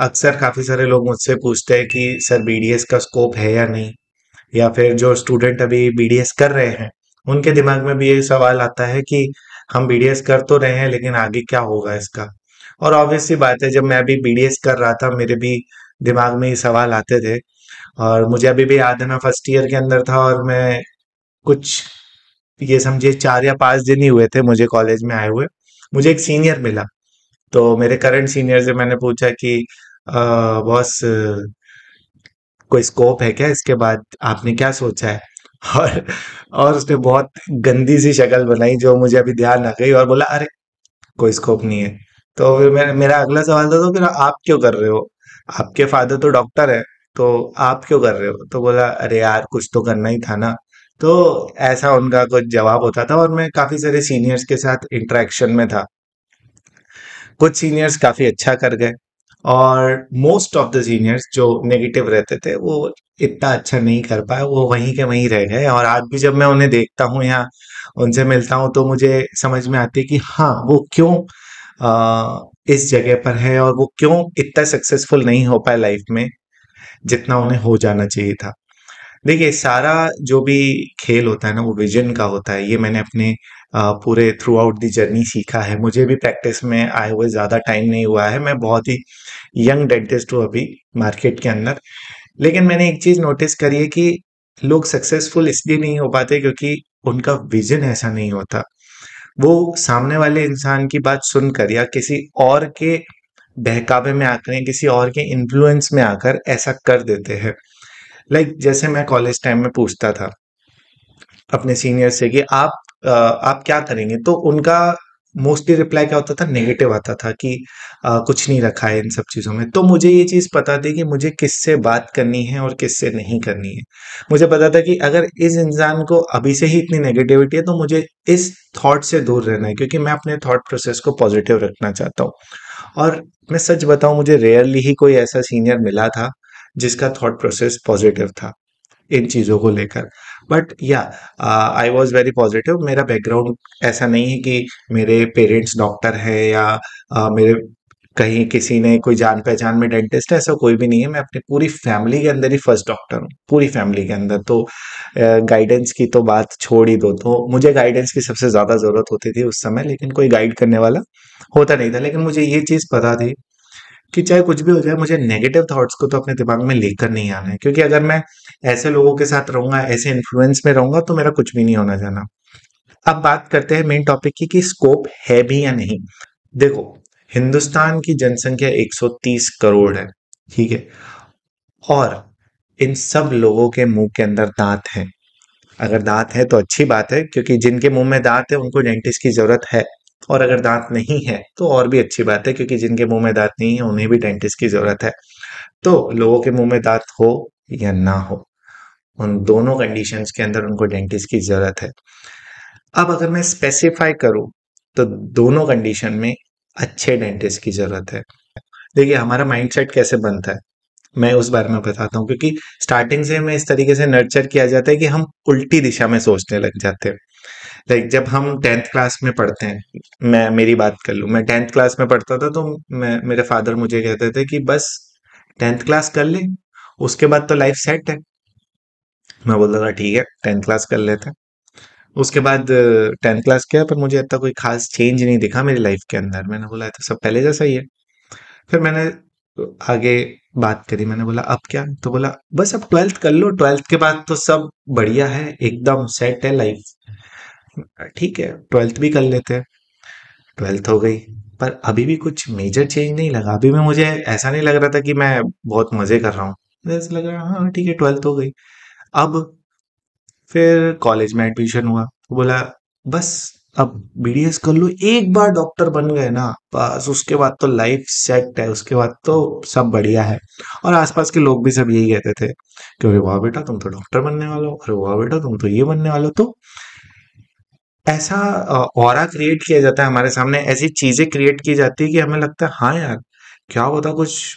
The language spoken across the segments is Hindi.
अक्सर काफ़ी सारे लोग मुझसे पूछते हैं कि सर बीडीएस का स्कोप है या नहीं या फिर जो स्टूडेंट अभी बीडीएस कर रहे हैं उनके दिमाग में भी ये सवाल आता है कि हम बीडीएस कर तो रहे हैं लेकिन आगे क्या होगा इसका और ऑब्वियसली बात है जब मैं अभी बीडीएस कर रहा था मेरे भी दिमाग में ये सवाल आते थे और मुझे अभी भी याद है मैं फर्स्ट ईयर के अंदर था और मैं कुछ ये समझिए चार या पांच दिन ही हुए थे मुझे कॉलेज में आए हुए मुझे एक सीनियर मिला तो मेरे करंट सीनियर से मैंने पूछा कि बॉस कोई स्कोप है क्या इसके बाद आपने क्या सोचा है और और उसने बहुत गंदी सी शक्ल बनाई जो मुझे अभी ध्यान आ गई और बोला अरे कोई स्कोप नहीं है तो फिर मेरा मेरा अगला सवाल था तो फिर आप क्यों कर रहे हो आपके फादर तो डॉक्टर है तो आप क्यों कर रहे हो तो बोला अरे यार कुछ तो करना ही था ना तो ऐसा उनका कुछ जवाब होता था और मैं काफ़ी सारे सीनियर्स के साथ इंटरेक्शन में था कुछ सीनियर्स काफ़ी अच्छा कर गए और मोस्ट ऑफ द सीनियर्स जो नेगेटिव रहते थे वो इतना अच्छा नहीं कर पाए वो वहीं के वहीं रह गए और आज भी जब मैं उन्हें देखता हूँ या उनसे मिलता हूँ तो मुझे समझ में आती है कि हाँ वो क्यों आ, इस जगह पर है और वो क्यों इतना सक्सेसफुल नहीं हो पाए लाइफ में जितना उन्हें हो जाना चाहिए था देखिए सारा जो भी खेल होता है ना वो विजन का होता है ये मैंने अपने पूरे थ्रू आउट दी जर्नी सीखा है मुझे भी प्रैक्टिस में आए हुए ज़्यादा टाइम नहीं हुआ है मैं बहुत ही यंग डेंटिस्ट हूँ अभी मार्केट के अंदर लेकिन मैंने एक चीज़ नोटिस करी है कि लोग सक्सेसफुल इसलिए नहीं हो पाते क्योंकि उनका विजन ऐसा नहीं होता वो सामने वाले इंसान की बात सुनकर या किसी और के बहकावे में आकर या किसी और के इन्फ्लुएंस में आकर ऐसा कर देते हैं लाइक like, जैसे मैं कॉलेज टाइम में पूछता था अपने सीनियर से कि आप आ, आप क्या करेंगे तो उनका मोस्टली रिप्लाई क्या होता था नेगेटिव आता था कि आ, कुछ नहीं रखा है इन सब चीज़ों में तो मुझे ये चीज़ पता थी कि मुझे किससे बात करनी है और किससे नहीं करनी है मुझे पता था कि अगर इस इंसान को अभी से ही इतनी नेगेटिविटी है तो मुझे इस थॉट से दूर रहना है क्योंकि मैं अपने थॉट प्रोसेस को पॉजिटिव रखना चाहता हूँ और मैं सच बताऊँ मुझे रेयरली ही कोई ऐसा सीनियर मिला था जिसका थॉट प्रोसेस पॉजिटिव था इन चीज़ों को लेकर बट या आई वॉज वेरी पॉजिटिव मेरा बैकग्राउंड ऐसा नहीं है कि मेरे पेरेंट्स डॉक्टर हैं या uh, मेरे कहीं किसी ने कोई जान पहचान में डेंटिस्ट है ऐसा कोई भी नहीं है मैं अपनी पूरी फैमिली के अंदर ही फर्स्ट डॉक्टर हूँ पूरी फैमिली के अंदर तो गाइडेंस uh, की तो बात छोड़ ही दो तो मुझे गाइडेंस की सबसे ज़्यादा ज़रूरत होती थी उस समय लेकिन कोई गाइड करने वाला होता नहीं था लेकिन मुझे ये चीज़ पता थी कि चाहे कुछ भी हो जाए मुझे नेगेटिव थॉट्स को तो अपने दिमाग में लेकर नहीं आना है क्योंकि अगर मैं ऐसे लोगों के साथ रहूंगा ऐसे इन्फ्लुएंस में रहूंगा तो मेरा कुछ भी नहीं होना जाना अब बात करते हैं मेन टॉपिक की कि स्कोप है भी या नहीं देखो हिंदुस्तान की जनसंख्या 130 करोड़ है ठीक है और इन सब लोगों के मुंह के अंदर दांत हैं अगर दांत है तो अच्छी बात है क्योंकि जिनके मुंह में दांत है उनको डेंटिस्ट की जरूरत है और अगर दांत नहीं है तो और भी अच्छी बात है क्योंकि जिनके मुंह में दांत नहीं है उन्हें भी डेंटिस्ट की जरूरत है तो लोगों के मुंह में दांत हो या ना हो उन दोनों कंडीशन के अंदर उनको डेंटिस्ट की जरूरत है अब अगर मैं स्पेसिफाई करूं तो दोनों कंडीशन में अच्छे डेंटिस्ट की जरूरत है देखिए हमारा माइंडसेट कैसे बनता है मैं उस बारे में बताता हूँ क्योंकि स्टार्टिंग से हमें इस तरीके से नर्चर किया जाता है कि हम उल्टी दिशा में सोचने लग जाते हैं लाइक like, जब हम टेंथ क्लास में पढ़ते हैं मैं मेरी बात कर लूँ मैं टेंथ क्लास में पढ़ता था तो मैं मेरे फादर मुझे कहते थे कि बस टेंथ क्लास कर ले उसके बाद तो लाइफ सेट है मैं बोलता था ठीक है टेंथ क्लास कर लेते हैं उसके बाद टेंथ क्लास किया पर मुझे इतना कोई खास चेंज नहीं दिखा मेरी लाइफ के अंदर मैंने बोला तो सब पहले जैसा ही है फिर मैंने आगे बात करी मैंने बोला अब क्या तो बोला बस अब ट्वेल्थ कर लो ट्वेल्थ के बाद तो सब बढ़िया है एकदम सेट है लाइफ ठीक है ट्वेल्थ भी कर लेते हैं ट्वेल्थ हो गई पर अभी भी कुछ मेजर चेंज नहीं लगा अभी में मुझे ऐसा नहीं लग रहा था कि मैं बहुत मजे कर रहा हूँ ऐसा लग रहा हाँ ठीक है ट्वेल्थ हो गई अब फिर कॉलेज में एडमिशन हुआ तो बोला बस अब बीडीएस कर लो एक बार डॉक्टर बन गए ना बस उसके बाद तो लाइफ सेट है उसके बाद तो सब बढ़िया है और आसपास के लोग भी सब यही कहते थे कि अरे वाह बेटा तुम तो डॉक्टर बनने वाले हो अरे वाह बेटा तुम तो ये बनने वाले हो तो ऐसा और क्रिएट किया जाता है हमारे सामने ऐसी चीजें क्रिएट की जाती है कि हमें लगता है हाँ यार क्या होता तो कुछ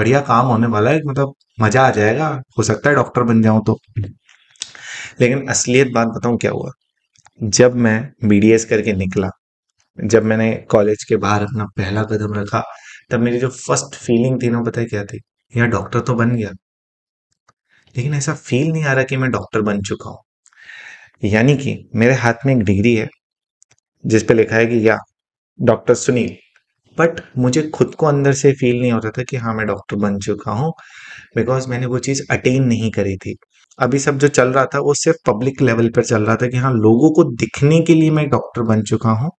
बढ़िया काम होने वाला है मतलब मजा आ जाएगा हो सकता है डॉक्टर बन जाऊं तो लेकिन असलियत बात बताऊं क्या हुआ जब मैं बी करके निकला जब मैंने कॉलेज के बाहर अपना पहला कदम रखा तब मेरी जो फर्स्ट फीलिंग थी ना पता है क्या थी यार डॉक्टर तो बन गया लेकिन ऐसा फील नहीं आ रहा कि मैं डॉक्टर बन चुका हूं यानी कि मेरे हाथ में एक डिग्री है जिस पे लिखा है कि या डॉक्टर सुनील बट मुझे खुद को अंदर से फील नहीं होता था कि हाँ मैं डॉक्टर बन चुका हूँ बिकॉज मैंने वो चीज़ अटेन नहीं करी थी अभी सब जो चल रहा था वो सिर्फ पब्लिक लेवल पर चल रहा था कि हाँ लोगों को दिखने के लिए मैं डॉक्टर बन चुका हूँ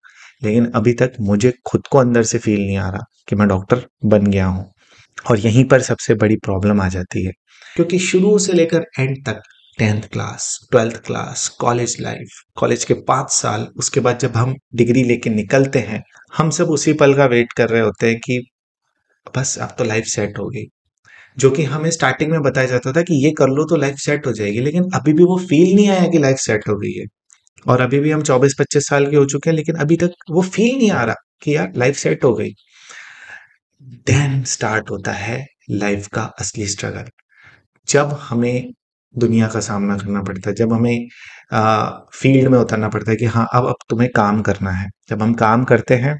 लेकिन अभी तक मुझे खुद को अंदर से फील नहीं आ रहा कि मैं डॉक्टर बन गया हूँ और यहीं पर सबसे बड़ी प्रॉब्लम आ जाती है क्योंकि शुरू से लेकर एंड तक tenth class twelfth class college life college के पाँच साल उसके बाद जब हम डिग्री लेके निकलते हैं हम सब उसी पल का वेट कर रहे होते हैं कि बस अब तो लाइफ सेट हो गई जो कि हमें स्टार्टिंग में बताया जाता था कि ये कर लो तो लाइफ सेट हो जाएगी लेकिन अभी भी वो फील नहीं आया कि लाइफ सेट हो गई है और अभी भी हम 24-25 साल के हो चुके हैं लेकिन अभी तक वो फील नहीं आ रहा कि यार लाइफ सेट हो गई देन स्टार्ट होता है लाइफ का असली स्ट्रगल जब हमें दुनिया का सामना करना पड़ता है जब हमें आ, फील्ड में उतरना पड़ता है कि हाँ अब अब तुम्हें काम करना है जब हम काम करते हैं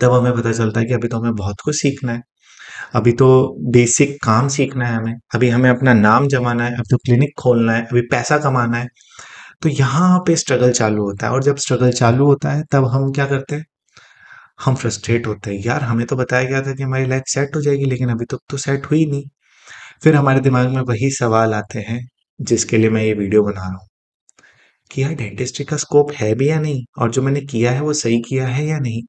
तब हमें पता चलता है कि अभी तो हमें बहुत कुछ सीखना है अभी तो बेसिक काम सीखना है हमें अभी हमें अपना नाम जमाना है अभी तो क्लिनिक खोलना है अभी पैसा कमाना है तो यहाँ पे स्ट्रगल चालू होता है और जब स्ट्रगल चालू होता है तब हम क्या करते हैं हम फ्रस्ट्रेट होते हैं यार हमें तो बताया गया था कि हमारी लाइफ सेट हो जाएगी लेकिन अभी तक तो, तो सेट हुई नहीं फिर हमारे दिमाग में वही सवाल आते हैं जिसके लिए मैं ये वीडियो बना रहा हूँ कि यार डेंटिस्ट्री का स्कोप है भी या नहीं और जो मैंने किया है वो सही किया है या नहीं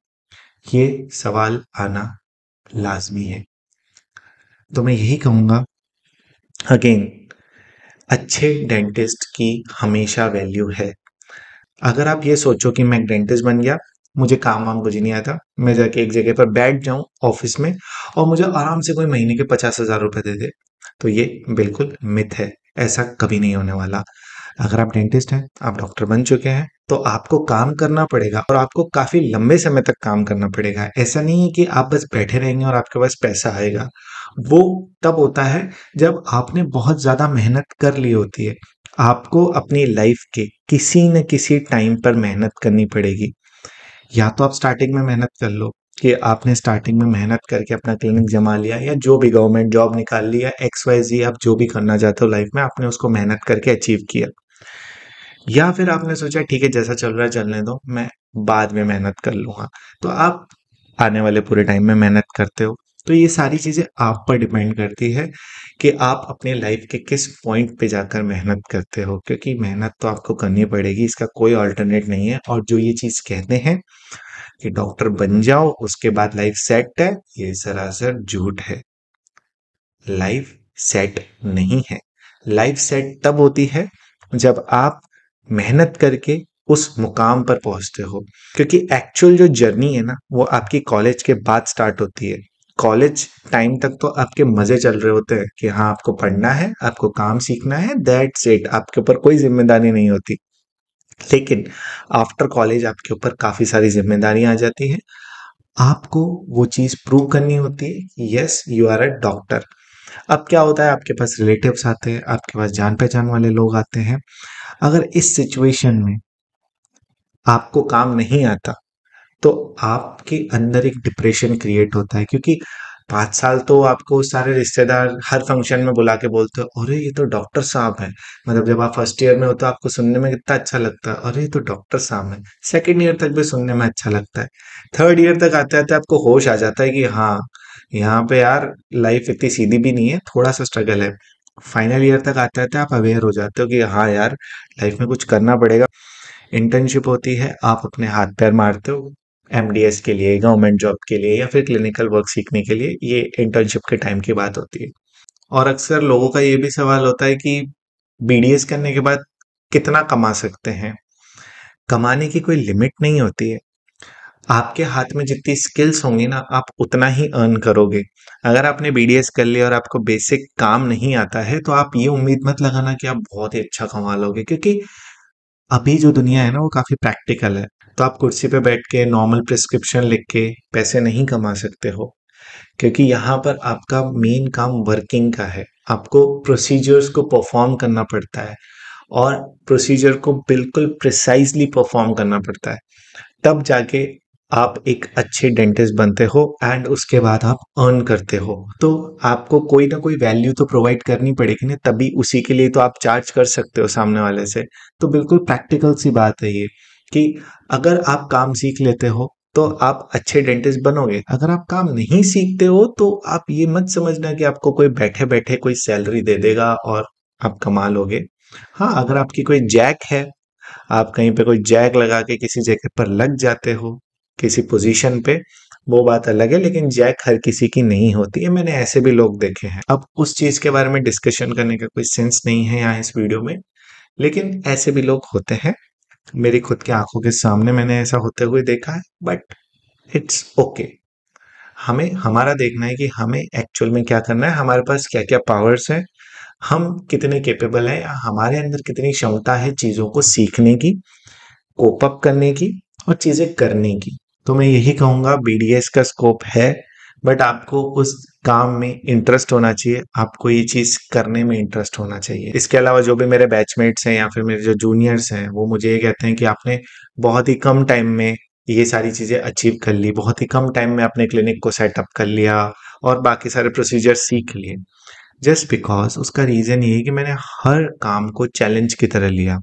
ये सवाल आना लाजमी है तो मैं यही कहूँगा अगेन अच्छे डेंटिस्ट की हमेशा वैल्यू है अगर आप ये सोचो कि मैं एक डेंटिस्ट बन गया मुझे काम वाम कुछ नहीं आता मैं जाके एक जगह पर बैठ जाऊं ऑफिस में और मुझे आराम से कोई महीने के पचास हजार रुपए दे दे तो ये बिल्कुल मिथ है ऐसा कभी नहीं होने वाला अगर आप डेंटिस्ट हैं आप डॉक्टर बन चुके हैं तो आपको काम करना पड़ेगा और आपको काफी लंबे समय तक काम करना पड़ेगा ऐसा नहीं है कि आप बस बैठे रहेंगे और आपके पास पैसा आएगा वो तब होता है जब आपने बहुत ज्यादा मेहनत कर ली होती है आपको अपनी लाइफ के किसी न किसी टाइम पर मेहनत करनी पड़ेगी या तो आप स्टार्टिंग में मेहनत कर लो कि आपने स्टार्टिंग में मेहनत करके अपना क्लिनिक जमा लिया या जो भी गवर्नमेंट जॉब निकाल लिया एक्स वाई जी आप जो भी करना चाहते हो लाइफ में आपने उसको मेहनत करके अचीव किया या फिर आपने सोचा ठीक है जैसा चल रहा है चलने दो मैं बाद में मेहनत कर लूंगा तो आप आने वाले पूरे टाइम में मेहनत करते हो तो ये सारी चीज़ें आप पर डिपेंड करती है कि आप अपने लाइफ के किस पॉइंट पे जाकर मेहनत करते हो क्योंकि मेहनत तो आपको करनी पड़ेगी इसका कोई ऑल्टरनेट नहीं है और जो ये चीज़ कहते हैं कि डॉक्टर बन जाओ उसके बाद लाइफ सेट है ये सरासर झूठ है लाइफ सेट नहीं है लाइफ सेट तब होती है जब आप मेहनत करके उस मुकाम पर पहुंचते हो क्योंकि एक्चुअल जो जर्नी है ना वो आपकी कॉलेज के बाद स्टार्ट होती है कॉलेज टाइम तक तो आपके मजे चल रहे होते हैं कि हाँ आपको पढ़ना है आपको काम सीखना है दैट्स इट आपके ऊपर कोई जिम्मेदारी नहीं होती लेकिन आफ्टर कॉलेज आपके ऊपर काफ़ी सारी जिम्मेदारियां आ जाती हैं आपको वो चीज़ प्रूव करनी होती है yes you are a doctor अब क्या होता है आपके पास रिलेटिव्स आते हैं आपके पास जान पहचान वाले लोग आते हैं अगर इस सिचुएशन में आपको काम नहीं आता तो आपके अंदर एक डिप्रेशन क्रिएट होता है क्योंकि पांच साल तो आपको सारे रिश्तेदार हर फंक्शन में बुला के बोलते हो अरे ये तो डॉक्टर साहब है मतलब जब आप फर्स्ट ईयर में हो तो आपको सुनने में कितना अच्छा लगता है अरे ये तो डॉक्टर साहब है सेकेंड ईयर तक भी सुनने में अच्छा लगता है थर्ड ईयर तक आते आते आपको होश आ जाता है कि हाँ यहाँ पे यार लाइफ इतनी सीधी भी नहीं है थोड़ा सा स्ट्रगल है फाइनल ईयर तक आते आते आप अवेयर हो जाते हो कि हाँ यार लाइफ में कुछ करना पड़ेगा इंटर्नशिप होती है आप अपने हाथ पैर मारते हो एम के लिए गवर्नमेंट जॉब के लिए या फिर क्लिनिकल वर्क सीखने के लिए ये इंटर्नशिप के टाइम की बात होती है और अक्सर लोगों का ये भी सवाल होता है कि बी करने के बाद कितना कमा सकते हैं कमाने की कोई लिमिट नहीं होती है आपके हाथ में जितनी स्किल्स होंगी ना आप उतना ही अर्न करोगे अगर आपने बी कर लिया और आपको बेसिक काम नहीं आता है तो आप ये उम्मीद मत लगाना कि आप बहुत ही अच्छा कमा लोगे क्योंकि अभी जो दुनिया है ना वो काफ़ी प्रैक्टिकल है तो आप कुर्सी पे बैठ के नॉर्मल प्रिस्क्रिप्शन लिख के पैसे नहीं कमा सकते हो क्योंकि यहाँ पर आपका मेन काम वर्किंग का है आपको प्रोसीजर्स को परफॉर्म करना पड़ता है और प्रोसीजर को बिल्कुल प्रिसाइजली परफॉर्म करना पड़ता है तब जाके आप एक अच्छे डेंटिस्ट बनते हो एंड उसके बाद आप अर्न करते हो तो आपको कोई ना कोई वैल्यू तो प्रोवाइड करनी पड़ेगी ना तभी उसी के लिए तो आप चार्ज कर सकते हो सामने वाले से तो बिल्कुल प्रैक्टिकल सी बात है ये कि अगर आप काम सीख लेते हो तो आप अच्छे डेंटिस्ट बनोगे अगर आप काम नहीं सीखते हो तो आप ये मत समझना कि आपको कोई बैठे बैठे कोई सैलरी दे देगा और आप कमा लोगे हाँ अगर आपकी कोई जैक है आप कहीं पे कोई जैक लगा के किसी जगह पर लग जाते हो किसी पोजीशन पे वो बात अलग है लेकिन जैक हर किसी की नहीं होती है मैंने ऐसे भी लोग देखे हैं अब उस चीज के बारे में डिस्कशन करने का कोई सेंस नहीं है यहाँ इस वीडियो में लेकिन ऐसे भी लोग होते हैं मेरी खुद की आंखों के सामने मैंने ऐसा होते हुए देखा है बट इट्स ओके हमें हमारा देखना है कि हमें एक्चुअल में क्या करना है हमारे पास क्या क्या पावर्स हैं हम कितने केपेबल हैं या हमारे अंदर कितनी क्षमता है चीज़ों को सीखने की कोपअप करने की और चीज़ें करने की तो मैं यही कहूंगा बीडीएस का स्कोप है बट आपको उस काम में इंटरेस्ट होना चाहिए आपको ये चीज करने में इंटरेस्ट होना चाहिए इसके अलावा जो भी मेरे बैचमेट्स हैं या फिर मेरे जो जूनियर्स हैं वो मुझे ये कहते हैं कि आपने बहुत ही कम टाइम में ये सारी चीजें अचीव कर ली बहुत ही कम टाइम में अपने क्लिनिक को सेटअप कर लिया और बाकी सारे प्रोसीजर सीख लिए जस्ट बिकॉज उसका रीजन ये कि मैंने हर काम को चैलेंज की तरह लिया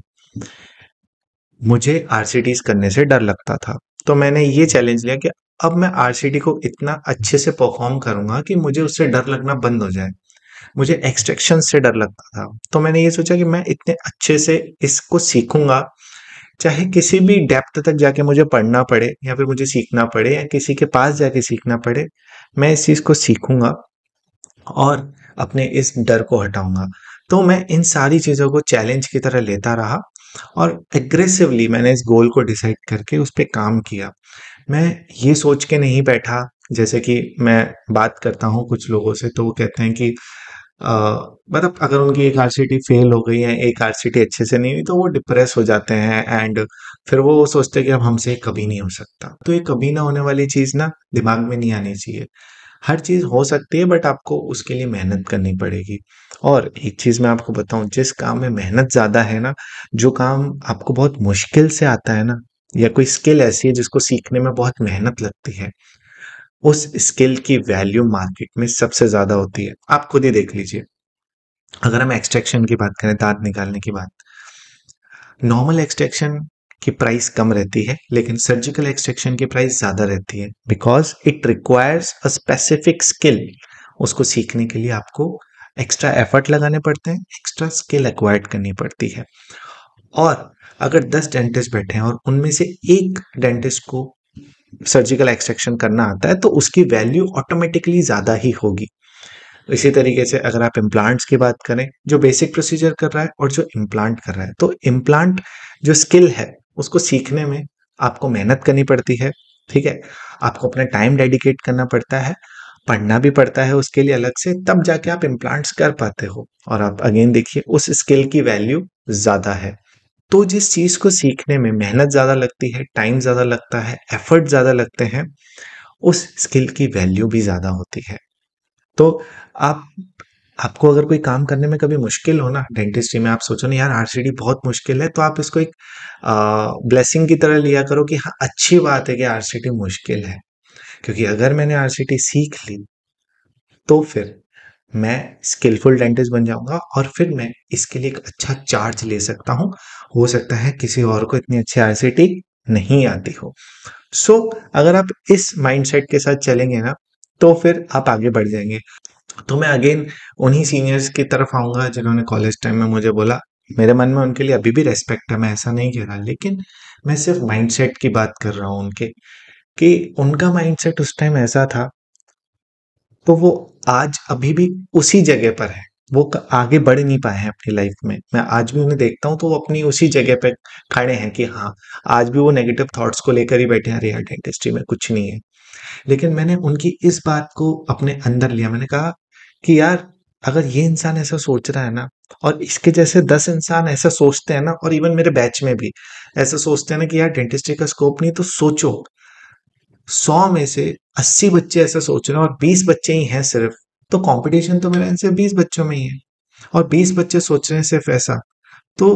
मुझे आर करने से डर लगता था तो मैंने ये चैलेंज लिया कि अब मैं आर को इतना अच्छे से परफॉर्म करूंगा कि मुझे उससे डर लगना बंद हो जाए मुझे एक्सट्रैक्शन से डर लगता था तो मैंने ये सोचा कि मैं इतने अच्छे से इसको सीखूंगा चाहे किसी भी डेप्थ तक जाके मुझे पढ़ना पड़े या फिर मुझे सीखना पड़े या किसी के पास जाके सीखना पड़े मैं इस चीज़ को सीखूंगा और अपने इस डर को हटाऊंगा तो मैं इन सारी चीज़ों को चैलेंज की तरह लेता रहा और एग्रेसिवली मैंने इस गोल को डिसाइड करके उस पर काम किया मैं ये सोच के नहीं बैठा जैसे कि मैं बात करता हूँ कुछ लोगों से तो वो कहते हैं कि मतलब अगर उनकी एक आर फेल हो गई है एक आर अच्छे से नहीं हुई तो वो डिप्रेस हो जाते हैं एंड फिर वो सोचते हैं कि अब हमसे कभी नहीं हो सकता तो ये कभी ना होने वाली चीज़ ना दिमाग में नहीं आनी चाहिए हर चीज़ हो सकती है बट आपको उसके लिए मेहनत करनी पड़ेगी और एक चीज़ मैं आपको बताऊं जिस काम में मेहनत ज़्यादा है ना जो काम आपको बहुत मुश्किल से आता है ना या कोई स्किल ऐसी है जिसको सीखने में बहुत मेहनत लगती है उस स्किल की वैल्यू मार्केट में सबसे ज़्यादा होती है आप खुद ही देख लीजिए अगर हम एक्सट्रैक्शन की बात करें दांत निकालने की बात नॉर्मल एक्सट्रैक्शन की प्राइस कम रहती है लेकिन सर्जिकल एक्सट्रैक्शन की प्राइस ज़्यादा रहती है because it requires a specific skill उसको सीखने के लिए आपको एक्स्ट्रा एफर्ट लगाने पड़ते हैं एक्स्ट्रा स्किल एक्वायर्ड करनी पड़ती है और अगर 10 डेंटिस्ट बैठे हैं और उनमें से एक डेंटिस्ट को सर्जिकल एक्सट्रैक्शन करना आता है तो उसकी वैल्यू ऑटोमेटिकली ज़्यादा ही होगी इसी तरीके से अगर आप इम्प्लांट्स की बात करें जो बेसिक प्रोसीजर कर रहा है और जो इम्प्लांट कर रहा है तो इम्प्लांट जो स्किल है उसको सीखने में आपको मेहनत करनी पड़ती है ठीक है आपको अपना टाइम डेडिकेट करना पड़ता है पढ़ना भी पड़ता है उसके लिए अलग से तब जाके आप इम्प्लांट्स कर पाते हो और आप अगेन देखिए उस स्किल की वैल्यू ज़्यादा है तो जिस चीज़ को सीखने में मेहनत ज़्यादा लगती है टाइम ज़्यादा लगता है एफर्ट ज़्यादा लगते हैं उस स्किल की वैल्यू भी ज़्यादा होती है तो आप आपको अगर कोई काम करने में कभी मुश्किल हो ना डेंटिस्ट्री में आप सोचो ना यार आरसीडी बहुत मुश्किल है तो आप इसको एक ब्लेसिंग की तरह लिया करो कि हाँ अच्छी बात है कि आरसीडी मुश्किल है क्योंकि अगर मैंने आरसीटी सीख ली तो फिर मैं स्किलफुल डेंटिस्ट बन जाऊंगा और फिर मैं इसके लिए एक अच्छा चार्ज ले सकता हूँ हो सकता है किसी और को इतनी अच्छी आरसीटी नहीं आती हो सो so, अगर आप इस माइंडसेट के साथ चलेंगे ना तो फिर आप आगे बढ़ जाएंगे तो मैं अगेन उन्हीं सीनियर्स की तरफ आऊँगा जिन्होंने कॉलेज टाइम में मुझे बोला मेरे मन में उनके लिए अभी भी रेस्पेक्ट है मैं ऐसा नहीं कह रहा लेकिन मैं सिर्फ माइंडसेट की बात कर रहा हूँ उनके कि उनका माइंडसेट उस टाइम ऐसा था तो वो आज अभी भी उसी जगह पर है वो आगे बढ़ नहीं पाए हैं अपनी लाइफ में मैं आज भी उन्हें देखता हूँ तो वो अपनी उसी जगह पे खड़े हैं कि हाँ आज भी वो नेगेटिव थॉट्स को लेकर ही बैठे हैं रियल डेंटिस्ट्री में कुछ नहीं है लेकिन मैंने उनकी इस बात को अपने अंदर लिया मैंने कहा कि यार अगर ये इंसान ऐसा सोच रहा है ना और इसके जैसे दस इंसान ऐसा सोचते हैं ना और इवन मेरे बैच में भी ऐसा सोचते हैं ना कि यार डेंटिस्ट्री का स्कोप नहीं तो सोचो सौ में से अस्सी बच्चे ऐसा सोच रहे हैं और बीस बच्चे ही हैं सिर्फ तो कंपटीशन तो मेरा इनसे बीस बच्चों में ही है और बीस बच्चे सोच रहे हैं सिर्फ ऐसा तो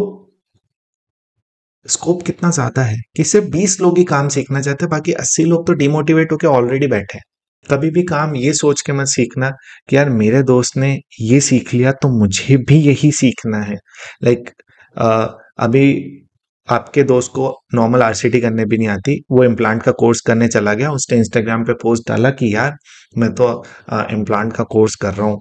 स्कोप कितना ज्यादा है कि सिर्फ बीस लोग ही काम सीखना चाहते हैं बाकी अस्सी लोग तो डिमोटिवेट होकर ऑलरेडी बैठे हैं कभी भी काम ये सोच के मत सीखना कि यार मेरे दोस्त ने ये सीख लिया तो मुझे भी यही सीखना है लाइक like, अभी आपके दोस्त को नॉर्मल आरसीटी करने भी नहीं आती वो इम्प्लांट का कोर्स करने चला गया उसने इंस्टाग्राम पे पोस्ट डाला कि यार मैं तो इम्प्लांट का कोर्स कर रहा हूँ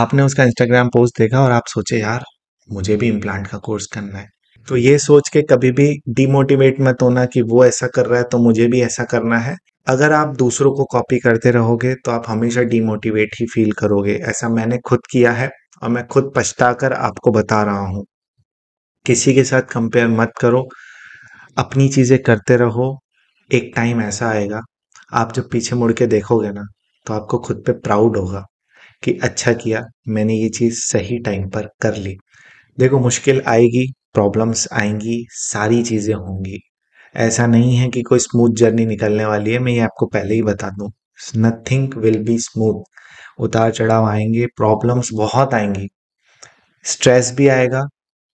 आपने उसका इंस्टाग्राम पोस्ट देखा और आप सोचे यार मुझे भी इम्प्लांट का कोर्स करना है तो ये सोच के कभी भी डिमोटिवेट मत होना कि वो ऐसा कर रहा है तो मुझे भी ऐसा करना है अगर आप दूसरों को कॉपी करते रहोगे तो आप हमेशा डीमोटिवेट ही फील करोगे ऐसा मैंने खुद किया है और मैं खुद पछता कर आपको बता रहा हूँ किसी के साथ कंपेयर मत करो अपनी चीज़ें करते रहो एक टाइम ऐसा आएगा आप जब पीछे मुड़ के देखोगे ना तो आपको खुद पे प्राउड होगा कि अच्छा किया मैंने ये चीज़ सही टाइम पर कर ली देखो मुश्किल आएगी प्रॉब्लम्स आएंगी सारी चीज़ें होंगी ऐसा नहीं है कि कोई स्मूथ जर्नी निकलने वाली है मैं ये आपको पहले ही बता दूँ नथिंग विल बी स्मूथ उतार चढ़ाव आएंगे प्रॉब्लम्स बहुत आएंगी स्ट्रेस भी आएगा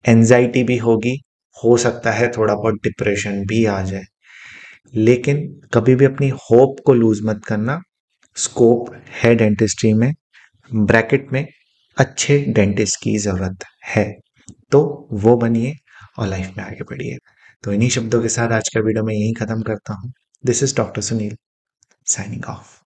एंजाइटी भी होगी हो सकता है थोड़ा बहुत डिप्रेशन भी आ जाए लेकिन कभी भी अपनी होप को लूज मत करना स्कोप है डेंटिस्ट्री में ब्रैकेट में अच्छे डेंटिस्ट की ज़रूरत है तो वो बनिए और लाइफ में आगे बढ़िए तो इन्हीं शब्दों के साथ आज का वीडियो मैं यहीं खत्म करता हूँ this is doctor Sunil signing of